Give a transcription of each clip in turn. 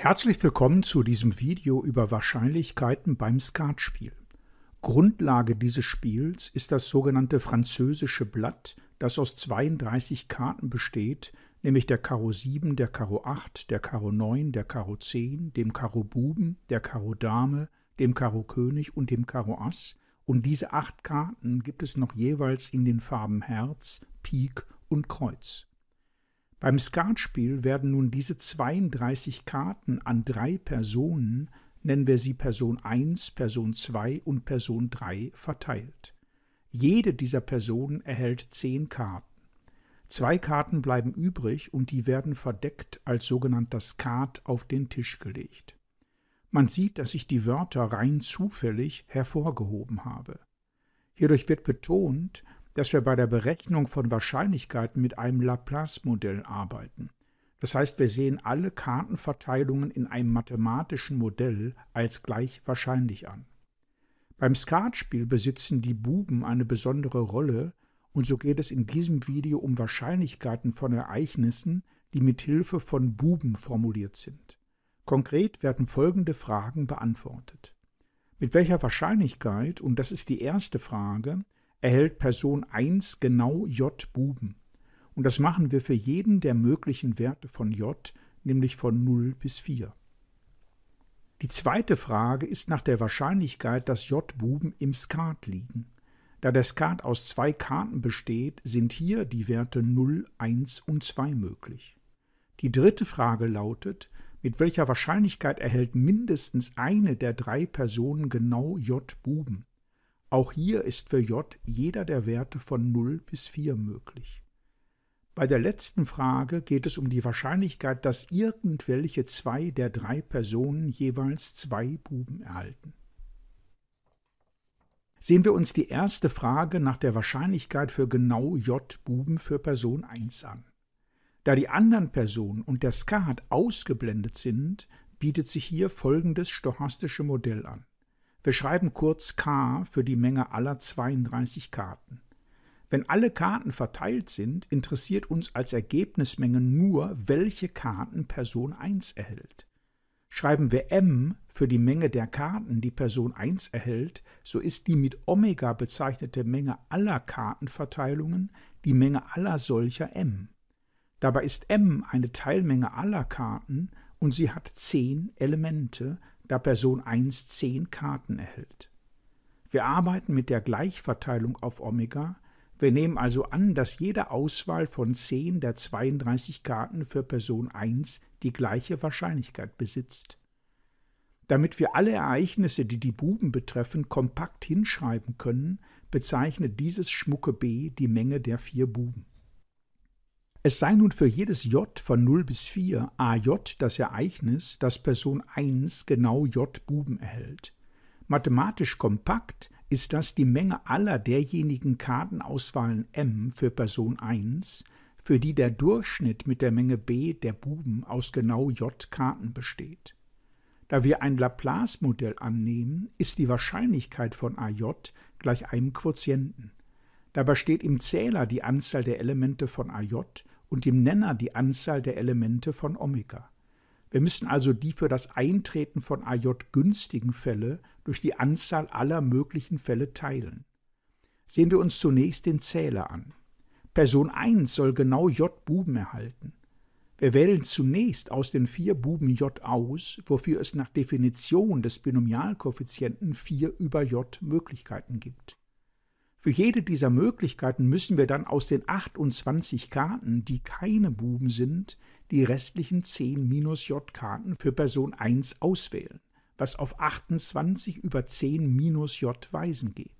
Herzlich willkommen zu diesem Video über Wahrscheinlichkeiten beim Skatspiel. Grundlage dieses Spiels ist das sogenannte französische Blatt, das aus 32 Karten besteht, nämlich der Karo 7, der Karo 8, der Karo 9, der Karo 10, dem Karo Buben, der Karo Dame, dem Karo König und dem Karo Ass. Und diese acht Karten gibt es noch jeweils in den Farben Herz, Pik und Kreuz. Beim Skatspiel werden nun diese 32 Karten an drei Personen, nennen wir sie Person 1, Person 2 und Person 3, verteilt. Jede dieser Personen erhält zehn Karten. Zwei Karten bleiben übrig und die werden verdeckt als sogenannter Skat auf den Tisch gelegt. Man sieht, dass ich die Wörter rein zufällig hervorgehoben habe. Hierdurch wird betont, dass wir bei der Berechnung von Wahrscheinlichkeiten mit einem Laplace-Modell arbeiten. Das heißt, wir sehen alle Kartenverteilungen in einem mathematischen Modell als gleich wahrscheinlich an. Beim Skatspiel besitzen die Buben eine besondere Rolle und so geht es in diesem Video um Wahrscheinlichkeiten von Ereignissen, die mit Hilfe von Buben formuliert sind. Konkret werden folgende Fragen beantwortet. Mit welcher Wahrscheinlichkeit, und das ist die erste Frage, erhält Person 1 genau J Buben. Und das machen wir für jeden der möglichen Werte von J, nämlich von 0 bis 4. Die zweite Frage ist nach der Wahrscheinlichkeit, dass J-Buben im Skat liegen. Da der Skat aus zwei Karten besteht, sind hier die Werte 0, 1 und 2 möglich. Die dritte Frage lautet, mit welcher Wahrscheinlichkeit erhält mindestens eine der drei Personen genau J-Buben? Auch hier ist für J jeder der Werte von 0 bis 4 möglich. Bei der letzten Frage geht es um die Wahrscheinlichkeit, dass irgendwelche zwei der drei Personen jeweils zwei Buben erhalten. Sehen wir uns die erste Frage nach der Wahrscheinlichkeit für genau J Buben für Person 1 an. Da die anderen Personen und der Skat ausgeblendet sind, bietet sich hier folgendes stochastische Modell an. Wir schreiben kurz K für die Menge aller 32 Karten. Wenn alle Karten verteilt sind, interessiert uns als Ergebnismenge nur, welche Karten Person 1 erhält. Schreiben wir M für die Menge der Karten, die Person 1 erhält, so ist die mit Omega bezeichnete Menge aller Kartenverteilungen die Menge aller solcher M. Dabei ist M eine Teilmenge aller Karten und sie hat 10 Elemente, da Person 1 10 Karten erhält. Wir arbeiten mit der Gleichverteilung auf Omega, wir nehmen also an, dass jede Auswahl von 10 der 32 Karten für Person 1 die gleiche Wahrscheinlichkeit besitzt. Damit wir alle Ereignisse, die die Buben betreffen, kompakt hinschreiben können, bezeichnet dieses schmucke B die Menge der vier Buben. Es sei nun für jedes J von 0 bis 4 AJ das Ereignis, dass Person 1 genau J Buben erhält. Mathematisch kompakt ist das die Menge aller derjenigen Kartenauswahlen M für Person 1, für die der Durchschnitt mit der Menge B der Buben aus genau J Karten besteht. Da wir ein Laplace-Modell annehmen, ist die Wahrscheinlichkeit von AJ gleich einem Quotienten. Dabei steht im Zähler die Anzahl der Elemente von AJ und im Nenner die Anzahl der Elemente von Omega. Wir müssen also die für das Eintreten von AJ günstigen Fälle durch die Anzahl aller möglichen Fälle teilen. Sehen wir uns zunächst den Zähler an. Person 1 soll genau J Buben erhalten. Wir wählen zunächst aus den vier Buben J aus, wofür es nach Definition des Binomialkoeffizienten 4 über J Möglichkeiten gibt. Für jede dieser Möglichkeiten müssen wir dann aus den 28 Karten, die keine Buben sind, die restlichen 10 minus J-Karten für Person 1 auswählen, was auf 28 über 10 minus J Weisen geht.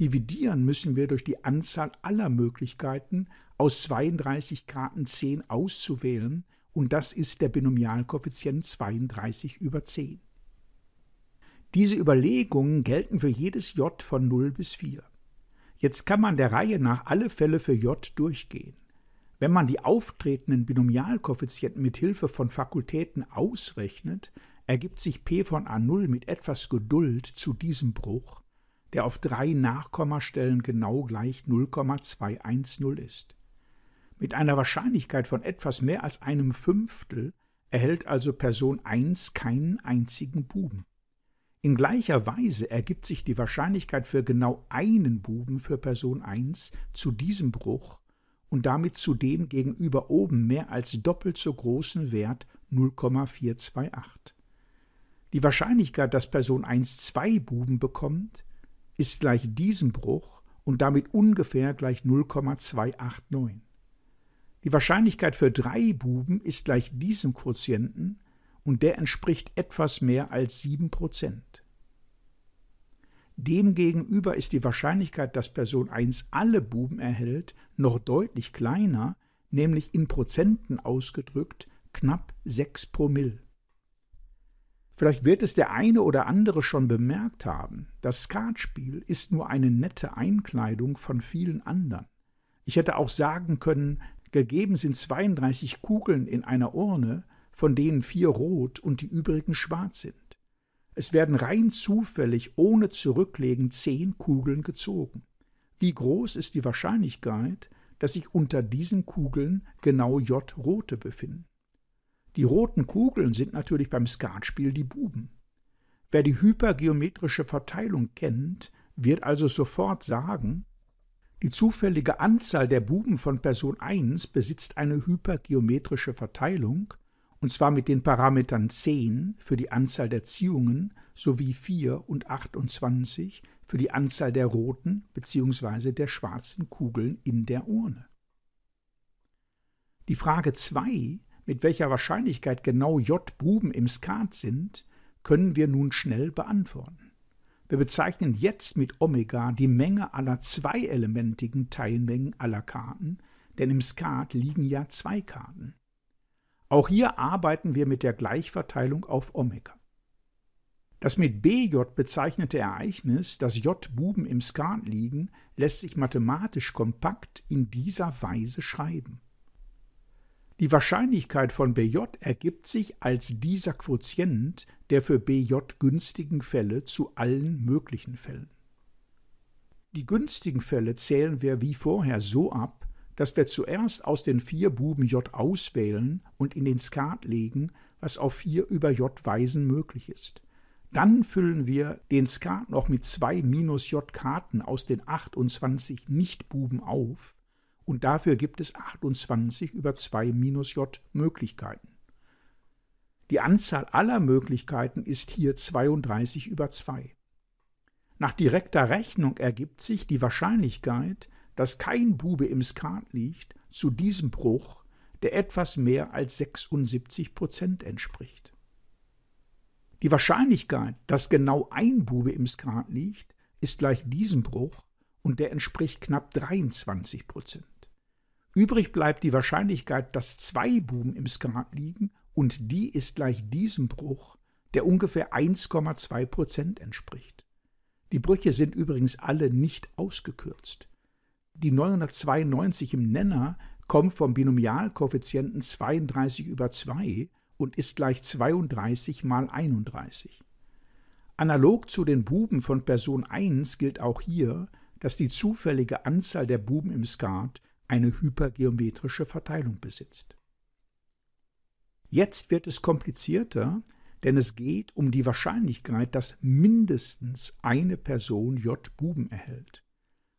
Dividieren müssen wir durch die Anzahl aller Möglichkeiten, aus 32 Karten 10 auszuwählen, und das ist der Binomialkoeffizient 32 über 10. Diese Überlegungen gelten für jedes J von 0 bis 4. Jetzt kann man der Reihe nach alle Fälle für J durchgehen. Wenn man die auftretenden Binomialkoeffizienten mit Hilfe von Fakultäten ausrechnet, ergibt sich P von A0 mit etwas Geduld zu diesem Bruch, der auf drei Nachkommastellen genau gleich 0,210 ist. Mit einer Wahrscheinlichkeit von etwas mehr als einem Fünftel erhält also Person 1 keinen einzigen Buben. In gleicher Weise ergibt sich die Wahrscheinlichkeit für genau einen Buben für Person 1 zu diesem Bruch und damit zu dem gegenüber oben mehr als doppelt so großen Wert 0,428. Die Wahrscheinlichkeit, dass Person 1 zwei Buben bekommt, ist gleich diesem Bruch und damit ungefähr gleich 0,289. Die Wahrscheinlichkeit für drei Buben ist gleich diesem Quotienten und der entspricht etwas mehr als 7 Demgegenüber ist die Wahrscheinlichkeit, dass Person 1 alle Buben erhält, noch deutlich kleiner, nämlich in Prozenten ausgedrückt knapp 6 Promille. Vielleicht wird es der eine oder andere schon bemerkt haben, das Skatspiel ist nur eine nette Einkleidung von vielen anderen. Ich hätte auch sagen können, gegeben sind 32 Kugeln in einer Urne, von denen vier rot und die übrigen schwarz sind. Es werden rein zufällig, ohne Zurücklegen, zehn Kugeln gezogen. Wie groß ist die Wahrscheinlichkeit, dass sich unter diesen Kugeln genau J rote befinden? Die roten Kugeln sind natürlich beim Skatspiel die Buben. Wer die hypergeometrische Verteilung kennt, wird also sofort sagen, die zufällige Anzahl der Buben von Person 1 besitzt eine hypergeometrische Verteilung, und zwar mit den Parametern 10 für die Anzahl der Ziehungen sowie 4 und 28 für die Anzahl der roten bzw. der schwarzen Kugeln in der Urne. Die Frage 2, mit welcher Wahrscheinlichkeit genau J-Buben im Skat sind, können wir nun schnell beantworten. Wir bezeichnen jetzt mit Omega die Menge aller zweielementigen Teilmengen aller Karten, denn im Skat liegen ja zwei Karten. Auch hier arbeiten wir mit der Gleichverteilung auf Omega. Das mit BJ bezeichnete Ereignis, dass J Buben im Skat liegen, lässt sich mathematisch kompakt in dieser Weise schreiben. Die Wahrscheinlichkeit von BJ ergibt sich als dieser Quotient der für BJ günstigen Fälle zu allen möglichen Fällen. Die günstigen Fälle zählen wir wie vorher so ab, dass wir zuerst aus den vier Buben J auswählen und in den Skat legen, was auf vier über J Weisen möglich ist. Dann füllen wir den Skat noch mit zwei minus J Karten aus den 28 Nicht-Buben auf und dafür gibt es 28 über 2 minus J Möglichkeiten. Die Anzahl aller Möglichkeiten ist hier 32 über 2. Nach direkter Rechnung ergibt sich die Wahrscheinlichkeit, dass kein Bube im Skat liegt, zu diesem Bruch, der etwas mehr als 76 Prozent entspricht. Die Wahrscheinlichkeit, dass genau ein Bube im Skat liegt, ist gleich diesem Bruch und der entspricht knapp 23 Prozent. Übrig bleibt die Wahrscheinlichkeit, dass zwei Buben im Skat liegen und die ist gleich diesem Bruch, der ungefähr 1,2 Prozent entspricht. Die Brüche sind übrigens alle nicht ausgekürzt. Die 992 im Nenner kommt vom Binomialkoeffizienten 32 über 2 und ist gleich 32 mal 31. Analog zu den Buben von Person 1 gilt auch hier, dass die zufällige Anzahl der Buben im Skat eine hypergeometrische Verteilung besitzt. Jetzt wird es komplizierter, denn es geht um die Wahrscheinlichkeit, dass mindestens eine Person J Buben erhält.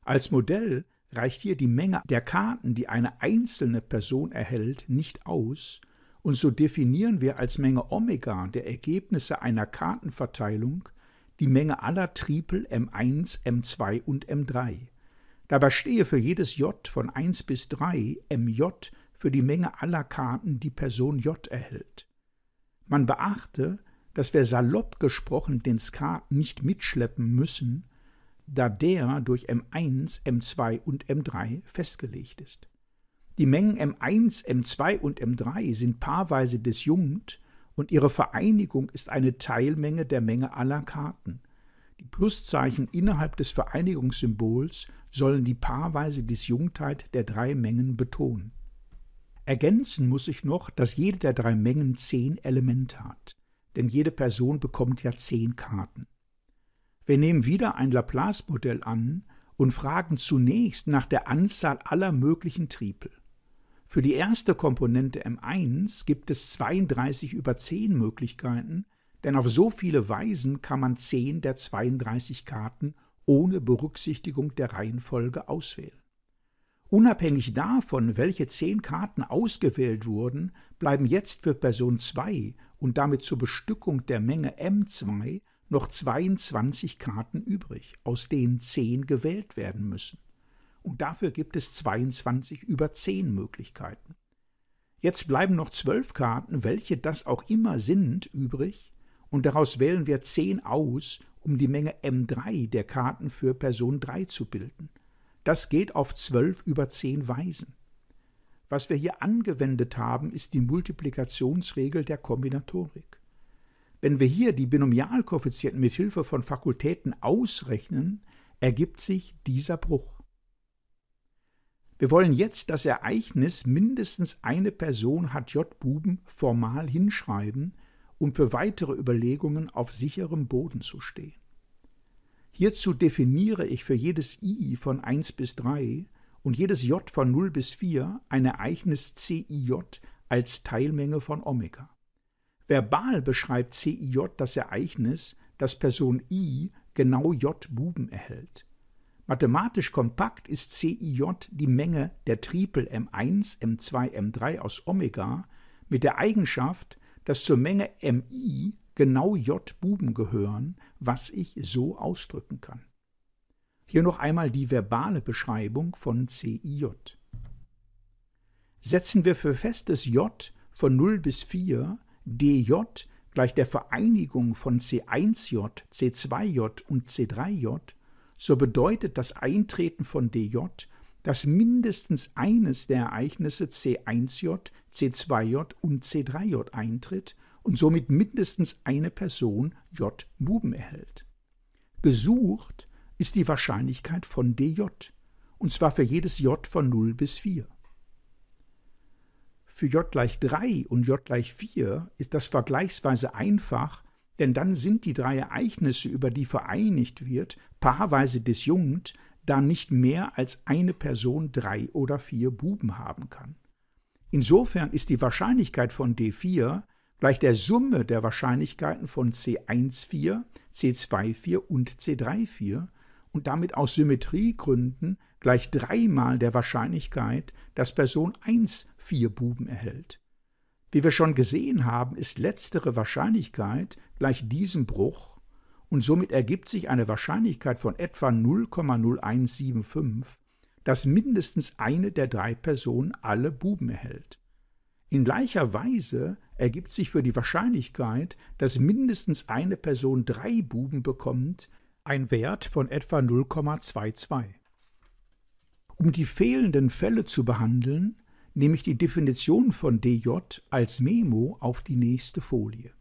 Als Modell reicht hier die Menge der Karten, die eine einzelne Person erhält, nicht aus, und so definieren wir als Menge Omega der Ergebnisse einer Kartenverteilung die Menge aller Tripel M1, M2 und M3. Dabei stehe für jedes J von 1 bis 3 MJ für die Menge aller Karten, die Person J erhält. Man beachte, dass wir salopp gesprochen den Skat nicht mitschleppen müssen, da der durch M1, M2 und M3 festgelegt ist. Die Mengen M1, M2 und M3 sind paarweise disjunkt und ihre Vereinigung ist eine Teilmenge der Menge aller Karten. Die Pluszeichen innerhalb des Vereinigungssymbols sollen die paarweise Disjunktheit der drei Mengen betonen. Ergänzen muss ich noch, dass jede der drei Mengen zehn Elemente hat, denn jede Person bekommt ja zehn Karten. Wir nehmen wieder ein Laplace-Modell an und fragen zunächst nach der Anzahl aller möglichen Tripel. Für die erste Komponente M1 gibt es 32 über 10 Möglichkeiten, denn auf so viele Weisen kann man 10 der 32 Karten ohne Berücksichtigung der Reihenfolge auswählen. Unabhängig davon, welche 10 Karten ausgewählt wurden, bleiben jetzt für Person 2 und damit zur Bestückung der Menge M2 noch 22 Karten übrig, aus denen 10 gewählt werden müssen. Und dafür gibt es 22 über 10 Möglichkeiten. Jetzt bleiben noch 12 Karten, welche das auch immer sind, übrig, und daraus wählen wir 10 aus, um die Menge M3 der Karten für Person 3 zu bilden. Das geht auf 12 über 10 Weisen. Was wir hier angewendet haben, ist die Multiplikationsregel der Kombinatorik. Wenn wir hier die Binomialkoeffizienten mit Hilfe von Fakultäten ausrechnen, ergibt sich dieser Bruch. Wir wollen jetzt das Ereignis mindestens eine Person hat J. Buben formal hinschreiben, um für weitere Überlegungen auf sicherem Boden zu stehen. Hierzu definiere ich für jedes i von 1 bis 3 und jedes j von 0 bis 4 ein Ereignis CIJ als Teilmenge von Omega. Verbal beschreibt CIJ das Ereignis, dass Person I genau J Buben erhält. Mathematisch kompakt ist CIJ die Menge der Tripel M1, M2, M3 aus Omega mit der Eigenschaft, dass zur Menge MI genau J Buben gehören, was ich so ausdrücken kann. Hier noch einmal die verbale Beschreibung von CIJ. Setzen wir für festes J von 0 bis 4 dj gleich der Vereinigung von C1j, C2j und C3j, so bedeutet das Eintreten von dj, dass mindestens eines der Ereignisse C1j, C2j und C3j eintritt und somit mindestens eine Person J Buben erhält. Gesucht ist die Wahrscheinlichkeit von DJ, und zwar für jedes J von 0 bis 4. Für j gleich 3 und j gleich 4 ist das vergleichsweise einfach, denn dann sind die drei Ereignisse, über die vereinigt wird, paarweise disjunkt, da nicht mehr als eine Person drei oder vier Buben haben kann. Insofern ist die Wahrscheinlichkeit von D4 gleich der Summe der Wahrscheinlichkeiten von C14, C24 und C34 und damit aus Symmetriegründen gleich dreimal der Wahrscheinlichkeit, dass Person 1 vier Buben erhält. Wie wir schon gesehen haben, ist letztere Wahrscheinlichkeit gleich diesem Bruch und somit ergibt sich eine Wahrscheinlichkeit von etwa 0,0175, dass mindestens eine der drei Personen alle Buben erhält. In gleicher Weise ergibt sich für die Wahrscheinlichkeit, dass mindestens eine Person drei Buben bekommt, ein Wert von etwa 0,22. Um die fehlenden Fälle zu behandeln, nehme ich die Definition von DJ als Memo auf die nächste Folie.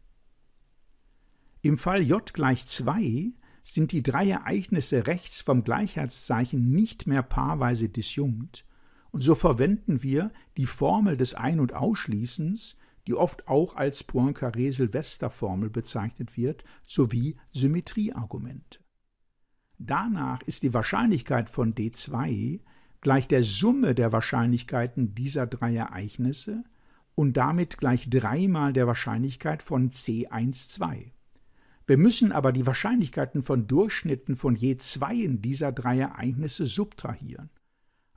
Im Fall J gleich 2 sind die drei Ereignisse rechts vom Gleichheitszeichen nicht mehr paarweise disjunkt, und so verwenden wir die Formel des Ein- und Ausschließens, die oft auch als Poincaré-Silvester-Formel bezeichnet wird, sowie Symmetrieargumente. Danach ist die Wahrscheinlichkeit von D2 gleich der Summe der Wahrscheinlichkeiten dieser drei Ereignisse und damit gleich dreimal der Wahrscheinlichkeit von C12. Wir müssen aber die Wahrscheinlichkeiten von Durchschnitten von je zwei dieser drei Ereignisse subtrahieren.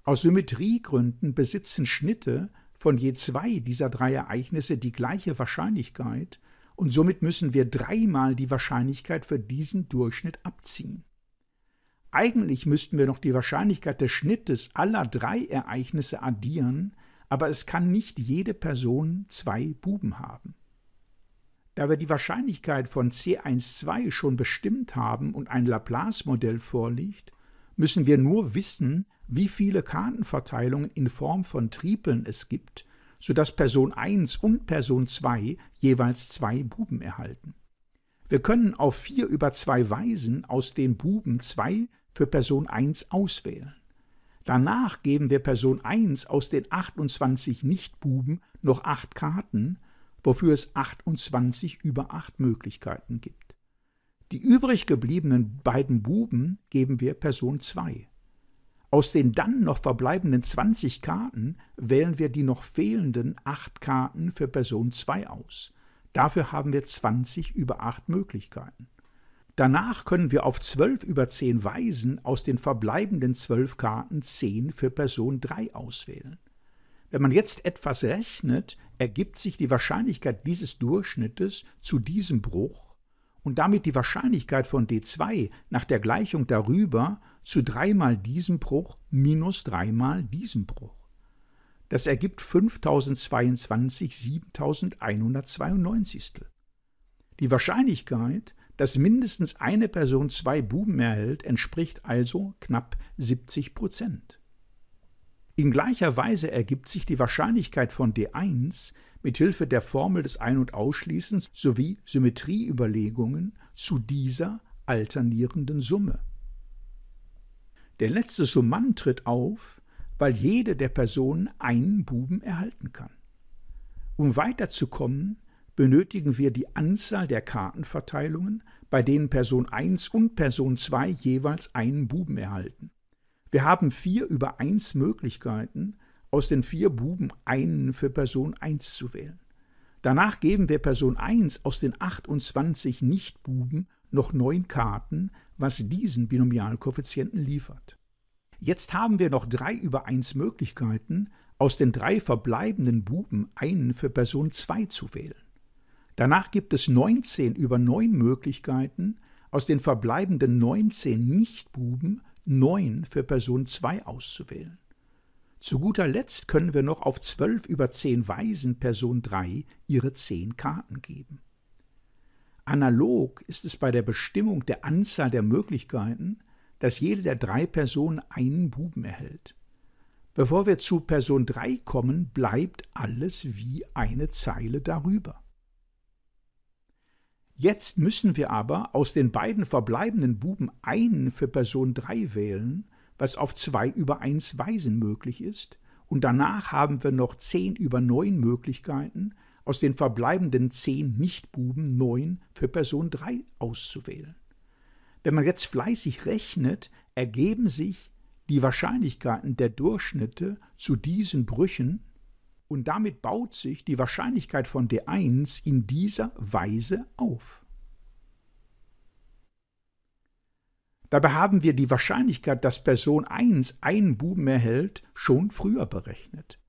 Aus Symmetriegründen besitzen Schnitte von je zwei dieser drei Ereignisse die gleiche Wahrscheinlichkeit und somit müssen wir dreimal die Wahrscheinlichkeit für diesen Durchschnitt abziehen. Eigentlich müssten wir noch die Wahrscheinlichkeit des Schnittes aller drei Ereignisse addieren, aber es kann nicht jede Person zwei Buben haben. Da wir die Wahrscheinlichkeit von C12 schon bestimmt haben und ein Laplace-Modell vorliegt, müssen wir nur wissen, wie viele Kartenverteilungen in Form von Tripeln es gibt, sodass Person 1 und Person 2 jeweils zwei Buben erhalten. Wir können auf 4 über 2 Weisen aus den Buben zwei für Person 1 auswählen. Danach geben wir Person 1 aus den 28 Nichtbuben noch 8 Karten, wofür es 28 über 8 Möglichkeiten gibt. Die übrig gebliebenen beiden Buben geben wir Person 2. Aus den dann noch verbleibenden 20 Karten wählen wir die noch fehlenden 8 Karten für Person 2 aus. Dafür haben wir 20 über 8 Möglichkeiten. Danach können wir auf 12 über 10 weisen aus den verbleibenden 12 Karten 10 für Person 3 auswählen. Wenn man jetzt etwas rechnet, ergibt sich die Wahrscheinlichkeit dieses Durchschnittes zu diesem Bruch und damit die Wahrscheinlichkeit von D2 nach der Gleichung darüber zu 3 mal diesem Bruch minus 3 mal diesem Bruch. Das ergibt 5022 7192. Die Wahrscheinlichkeit, dass mindestens eine Person zwei Buben erhält, entspricht also knapp 70 Prozent. In gleicher Weise ergibt sich die Wahrscheinlichkeit von D1 mit Hilfe der Formel des Ein- und Ausschließens sowie Symmetrieüberlegungen zu dieser alternierenden Summe. Der letzte Summand tritt auf, weil jede der Personen einen Buben erhalten kann. Um weiterzukommen, benötigen wir die Anzahl der Kartenverteilungen, bei denen Person 1 und Person 2 jeweils einen Buben erhalten. Wir haben 4 über 1 Möglichkeiten, aus den vier Buben einen für Person 1 zu wählen. Danach geben wir Person 1 aus den 28 Nicht-Buben noch 9 Karten, was diesen Binomialkoeffizienten liefert. Jetzt haben wir noch 3 über 1 Möglichkeiten, aus den drei verbleibenden Buben einen für Person 2 zu wählen. Danach gibt es 19 über 9 Möglichkeiten, aus den verbleibenden 19 Nichtbuben 9 für Person 2 auszuwählen. Zu guter Letzt können wir noch auf 12 über 10 Weisen Person 3 ihre 10 Karten geben. Analog ist es bei der Bestimmung der Anzahl der Möglichkeiten, dass jede der drei Personen einen Buben erhält. Bevor wir zu Person 3 kommen, bleibt alles wie eine Zeile darüber. Jetzt müssen wir aber aus den beiden verbleibenden Buben einen für Person 3 wählen, was auf 2 über 1 Weisen möglich ist, und danach haben wir noch 10 über 9 Möglichkeiten, aus den verbleibenden 10 Nichtbuben 9 für Person 3 auszuwählen. Wenn man jetzt fleißig rechnet, ergeben sich die Wahrscheinlichkeiten der Durchschnitte zu diesen Brüchen und damit baut sich die Wahrscheinlichkeit von D1 in dieser Weise auf. Dabei haben wir die Wahrscheinlichkeit, dass Person 1 einen Buben erhält, schon früher berechnet.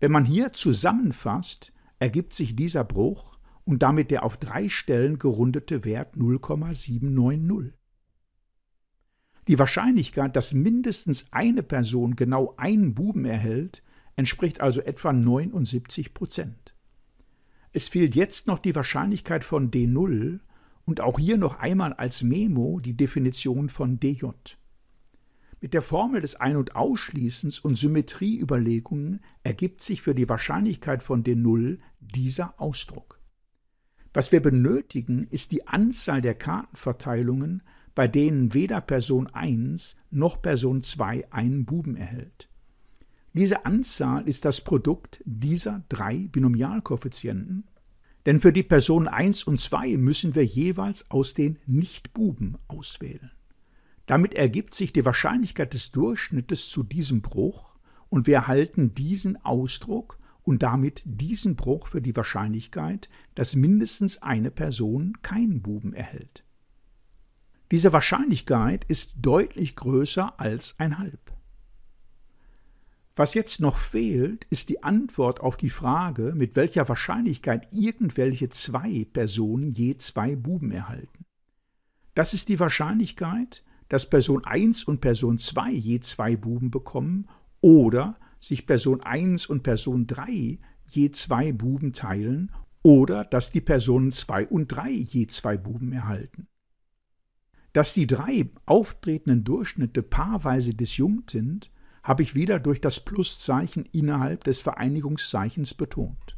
Wenn man hier zusammenfasst, ergibt sich dieser Bruch und damit der auf drei Stellen gerundete Wert 0,790. Die Wahrscheinlichkeit, dass mindestens eine Person genau einen Buben erhält, entspricht also etwa 79 Prozent. Es fehlt jetzt noch die Wahrscheinlichkeit von D0 und auch hier noch einmal als Memo die Definition von DJ. Mit der Formel des Ein- und Ausschließens und Symmetrieüberlegungen ergibt sich für die Wahrscheinlichkeit von D0 dieser Ausdruck. Was wir benötigen, ist die Anzahl der Kartenverteilungen, bei denen weder Person 1 noch Person 2 einen Buben erhält. Diese Anzahl ist das Produkt dieser drei Binomialkoeffizienten, denn für die Personen 1 und 2 müssen wir jeweils aus den Nichtbuben auswählen. Damit ergibt sich die Wahrscheinlichkeit des Durchschnittes zu diesem Bruch und wir erhalten diesen Ausdruck und damit diesen Bruch für die Wahrscheinlichkeit, dass mindestens eine Person keinen Buben erhält. Diese Wahrscheinlichkeit ist deutlich größer als ein Halb. Was jetzt noch fehlt, ist die Antwort auf die Frage, mit welcher Wahrscheinlichkeit irgendwelche zwei Personen je zwei Buben erhalten. Das ist die Wahrscheinlichkeit, dass Person 1 und Person 2 je zwei Buben bekommen oder sich Person 1 und Person 3 je zwei Buben teilen oder dass die Personen 2 und 3 je zwei Buben erhalten. Dass die drei auftretenden Durchschnitte paarweise disjunkt sind, habe ich wieder durch das Pluszeichen innerhalb des Vereinigungszeichens betont.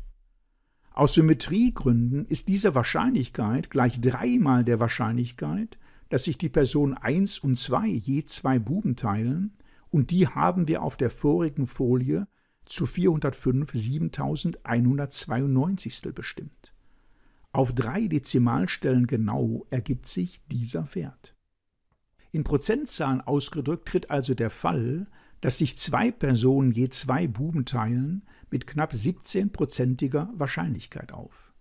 Aus Symmetriegründen ist diese Wahrscheinlichkeit gleich dreimal der Wahrscheinlichkeit, dass sich die Personen 1 und 2 je zwei Buben teilen, und die haben wir auf der vorigen Folie zu 405 7192 bestimmt. Auf drei Dezimalstellen genau ergibt sich dieser Wert. In Prozentzahlen ausgedrückt tritt also der Fall, dass sich zwei Personen je zwei Buben teilen, mit knapp 17-prozentiger Wahrscheinlichkeit auf.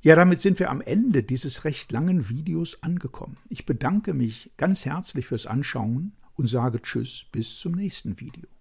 Ja, damit sind wir am Ende dieses recht langen Videos angekommen. Ich bedanke mich ganz herzlich fürs Anschauen und sage Tschüss bis zum nächsten Video.